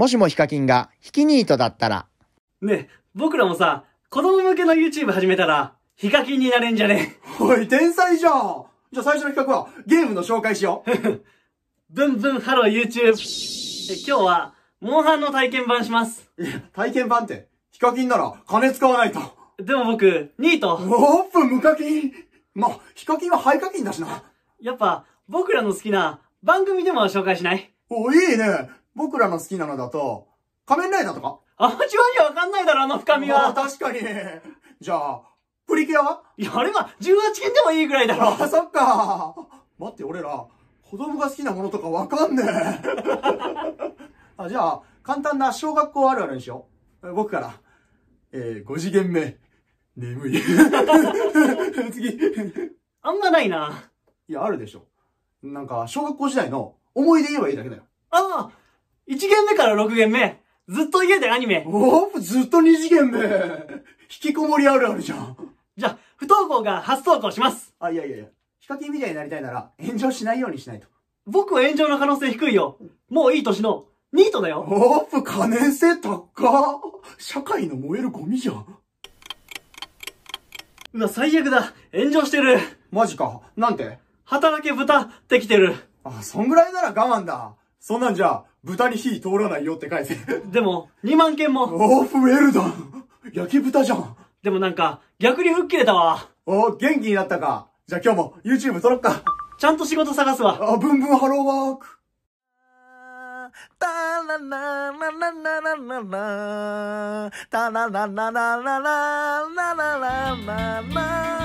もしもヒカキンがヒキニートだったら。ねえ、僕らもさ、子供向けの YouTube 始めたら、ヒカキンになれんじゃねおい、天才じゃんじゃあ最初の企画は、ゲームの紹介しよう。ブンブンハロー YouTube。今日は、モンハンの体験版します。いや、体験版って、ヒカキンなら金使わないと。でも僕、ニート。オープン無課金まあ、ヒカキンはハイ課金だしな。やっぱ、僕らの好きな番組でも紹介しないお、いいね。僕らの好きなのだと、仮面ライダーとかあんまじわじわかんないだろ、あの深みは。確かに。じゃあ、プリキュアはいや、あれは18件でもいいぐらいだろ。あ、そっか。待って、俺ら、子供が好きなものとかわかんねえ。あじゃあ、簡単な小学校あるあるにしよう。僕から。えー、5次元目。眠い。次。あんまないな。いや、あるでしょ。なんか、小学校時代の思い出言えばいいだけだよ。ああ1弦目から6弦目。ずっと家でアニメ。おお、ずっと2次元目。引きこもりあるあるじゃん。じゃあ、不登校が初登校します。あ、いやいやいや。ヒカキンみたいになりたいなら、炎上しないようにしないと。僕は炎上の可能性低いよ。もういい年の、ニートだよ。おー、可燃性高社会の燃えるゴミじゃん。うわ、最悪だ。炎上してる。マジか。なんて働け豚できてる。あ、そんぐらいなら我慢だ。そんなんじゃ、豚に火通らないよって書いて。でも、2万件も。オープンウェルダン。焼き豚じゃん。でもなんか、逆に吹っ切れたわ。お、元気になったか。じゃあ今日も YouTube 撮ろっか。ちゃんと仕事探すわ。あ、ブンブンハローワーク。タララララララララタラララララララララララ